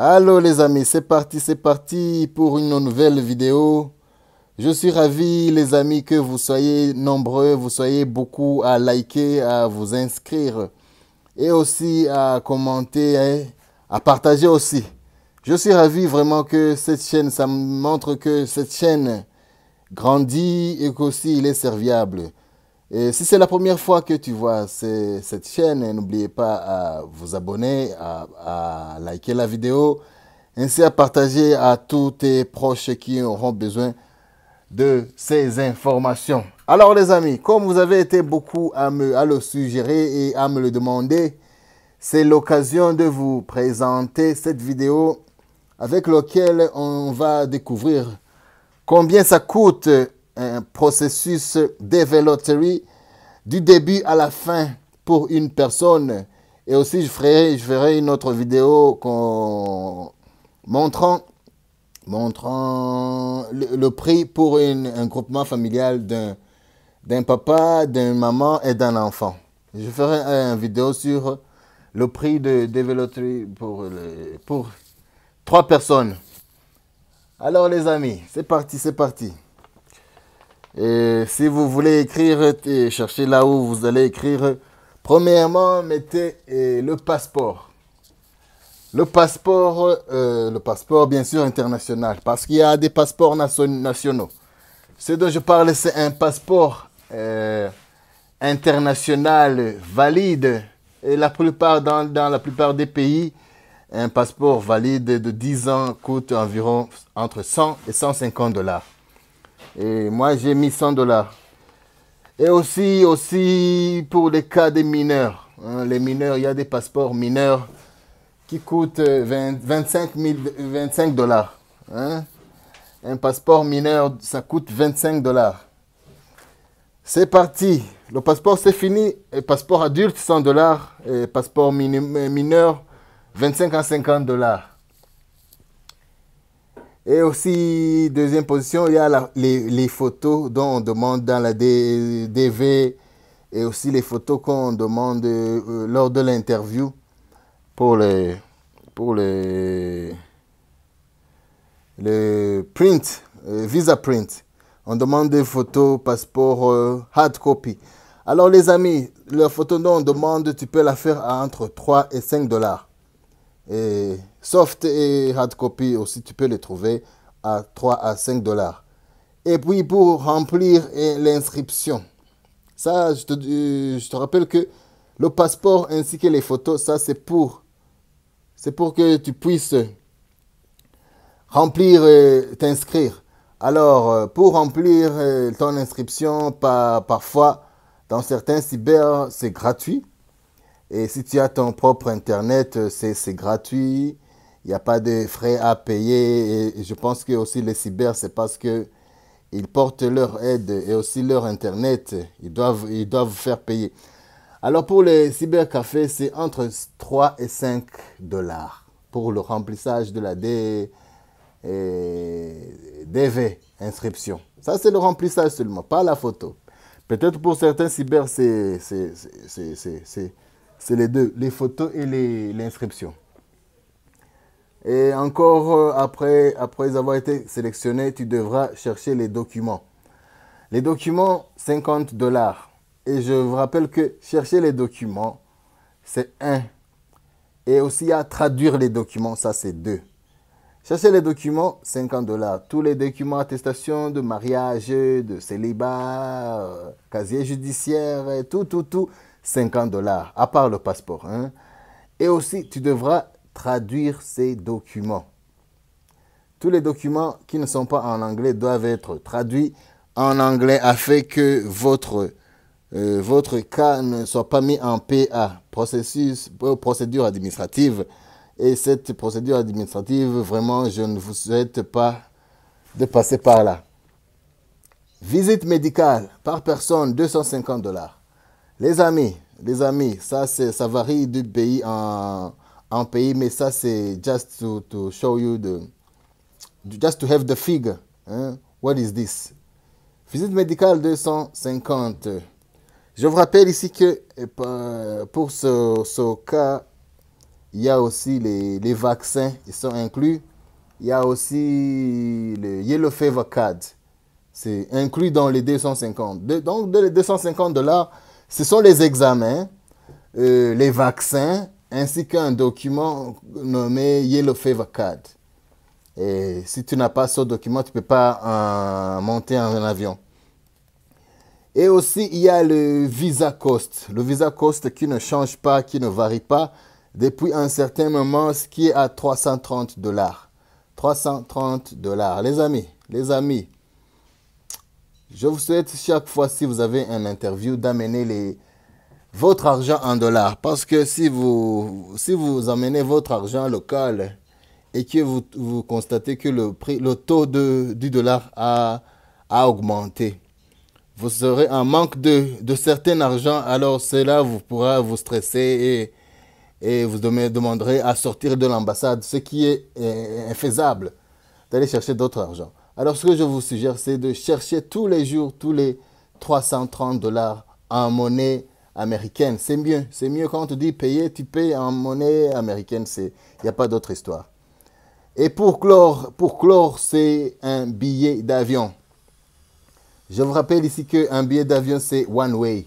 Allô les amis, c'est parti, c'est parti pour une nouvelle vidéo. Je suis ravi les amis que vous soyez nombreux, vous soyez beaucoup à liker, à vous inscrire et aussi à commenter, à partager aussi. Je suis ravi vraiment que cette chaîne, ça montre que cette chaîne grandit et qu'aussi il est serviable. Et si c'est la première fois que tu vois cette chaîne, n'oubliez pas à vous abonner, à, liker la vidéo, ainsi à partager à tous tes proches qui auront besoin de ces informations. Alors les amis, comme vous avez été beaucoup à me à le suggérer et à me le demander, c'est l'occasion de vous présenter cette vidéo avec laquelle on va découvrir combien ça coûte un processus d'évéloterie du début à la fin pour une personne. Et aussi, je ferai, je ferai une autre vidéo montrant, montrant le, prix pour une, un groupement familial d'un, d'un papa, d'une maman et d'un enfant. Je ferai une vidéo sur le prix de développement pour, pour trois personnes. Alors les amis, c'est parti, c'est parti. Et si vous voulez écrire, cherchez là où vous allez écrire. Premièrement, mettez le passeport. Le passeport, euh, le passeport bien sûr international, parce qu'il y a des passeports nationaux. Ce dont je parle, c'est un passeport euh, international valide. Et la plupart, dans la plupart des pays, un passeport valide de 10 ans coûte environ entre 100 et 150 dollars. Et moi, j'ai mis 100 dollars. Et aussi, aussi pour les cas des mineurs. Hein, les mineurs, il y a des passeports mineurs qui coûtent 25, euh, dollars. Hein. Un passeport mineur, ça coûte 25 dollars. C'est parti. Le passeport, c'est fini. Et passeport adulte, 100 dollars. Et passeport euh, mineur, 25 à 50 dollars. Et aussi, deuxième position, il y a les, photos dont on demande dans la DV et aussi les photos qu'on demande euh, lors de l'interview pour les, pour les, les print, euh, visa print. On demande des photos, passeport, euh, hard copy. Alors les amis, la photo dont on demande, tu peux la faire à entre 3 et 5 dollars et soft et hard copy aussi, tu peux les trouver à 3 à 5 dollars. Et puis pour remplir l'inscription, ça, je te, euh, je te, rappelle que le passeport ainsi que les photos, ça c'est pour, c'est pour que tu puisses remplir, t'inscrire. Alors, euh, pour remplir euh, ton inscription, par, parfois, dans certains cyber, c'est gratuit. Et si tu as ton propre Internet, euh, c'est gratuit. Il n'y a pas de frais à payer. Et je pense que aussi les cyber, c'est parce que ils portent leur aide et aussi leur Internet. Ils doivent, ils doivent faire payer. Alors pour les cybercafés, c'est entre 3 et 5 dollars pour le remplissage de la DV, euh, inscription. Ça, c'est le remplissage seulement, pas la photo. Peut-être pour certains cyber, c'est c'est les deux, les photos et l'inscription. Et encore, euh, après, après avoir été sélectionné, tu devras chercher les documents. Les documents, 50 dollars. Et je vous rappelle que chercher les documents, c'est un. Et aussi à traduire les documents, ça c'est deux. Chercher les documents, 50 dollars. Tous les documents, attestations de mariage, de célibat, euh, casier judiciaire, tout, tout, tout. 50 dollars, à part le passeport. Hein? Et aussi, tu devras traduire ces documents. Tous les documents qui ne sont pas en anglais doivent être traduits en anglais afin que votre, euh, votre cas ne soit pas mis en PA, processus, euh, procédure administrative. Et cette procédure administrative, vraiment, je ne vous souhaite pas de passer par là. Visite médicale par personne, 250 dollars. Les amis, les amis, ça, ça varie du pays en, pays, mais ça, c'est just to, show you the. Just to have the figure. Hein. What is this? Visite médicale 250. Je vous rappelle ici que eh, pour ce, cas, il y a aussi les, vaccins, ils sont inclus. Il y a aussi le Yellow Fever Card. C'est inclus dans les 250. donc, dans les 250 dollars, ce sont les examens, euh, les vaccins, ainsi qu'un document nommé Yellow Fever Card. Et si tu n'as pas ce document, tu ne peux pas monter en avion. Et aussi, il y a le visa cost. Le visa cost qui ne change pas, qui ne varie pas depuis un certain moment, ce qui est à 330 dollars. 330 dollars. Les amis, les amis, je vous souhaite chaque fois, si vous avez un interview, d'amener les, votre argent en dollars. Parce que si vous, si vous amenez votre argent local et que vous, vous constatez que le, prix, le taux de, du dollar a, a augmenté, vous serez en manque de, de certain argent. Alors cela vous pourra vous stresser et, et vous demanderez à sortir de l'ambassade, ce qui est, est infaisable, d'aller chercher d'autres argent. Alors ce que je vous suggère, c'est de chercher tous les jours, tous les 330 dollars en monnaie américaine. C'est mieux. C'est mieux quand on te dit payer, tu payes en monnaie américaine. Il n'y a pas d'autre histoire. Et pour clore, pour clore c'est un billet d'avion. Je vous rappelle ici qu'un billet d'avion, c'est one way.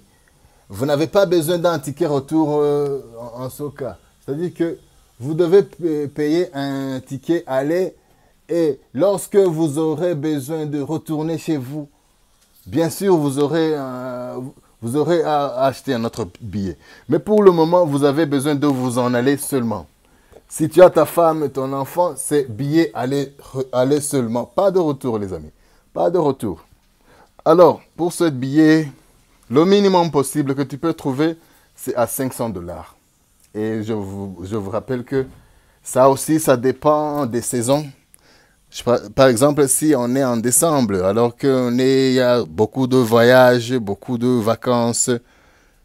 Vous n'avez pas besoin d'un ticket retour euh, en, en, ce cas. C'est-à-dire que vous devez payer un ticket aller et lorsque vous aurez besoin de retourner chez vous, bien sûr, vous aurez, euh, vous aurez à acheter un autre billet. Mais pour le moment, vous avez besoin de vous en aller seulement. Si tu as ta femme et ton enfant, c'est billet aller, aller seulement. Pas de retour, les amis. Pas de retour. Alors, pour ce billet, le minimum possible que tu peux trouver, c'est à 500 dollars. Et je vous, je vous rappelle que ça aussi, ça dépend des saisons. Par exemple, si on est en décembre, alors qu'on est, il y a beaucoup de voyages, beaucoup de vacances,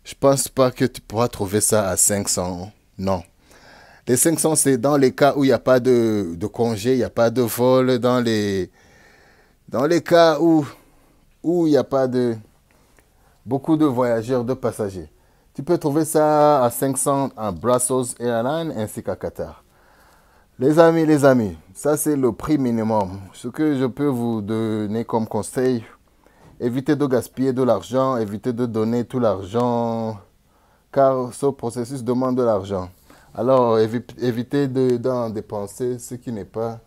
je pense pas que tu pourras trouver ça à 500. Non. Les 500, c'est dans les cas où il n'y a pas de, congés, congé, il n'y a pas de vol, dans les, dans les cas où il n'y a pas de beaucoup de voyageurs, de passagers. Tu peux trouver ça à 500 à Brussels Airlines ainsi qu'à Qatar. Les amis, les amis, ça c'est le prix minimum. Ce que je peux vous donner comme conseil, évitez de gaspiller de l'argent, évitez de donner tout l'argent, car ce processus demande de l'argent. Alors évitez d'en dépenser ce qui n'est pas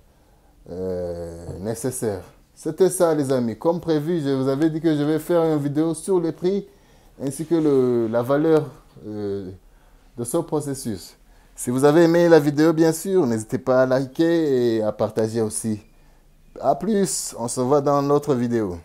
euh, nécessaire. C'était ça les amis. Comme prévu, je vous avais dit que je vais faire une vidéo sur les prix ainsi que le, la valeur euh, de ce processus. Si vous avez aimé la vidéo, bien sûr, n'hésitez pas à liker et à partager aussi. A plus, on se voit dans autre vidéo.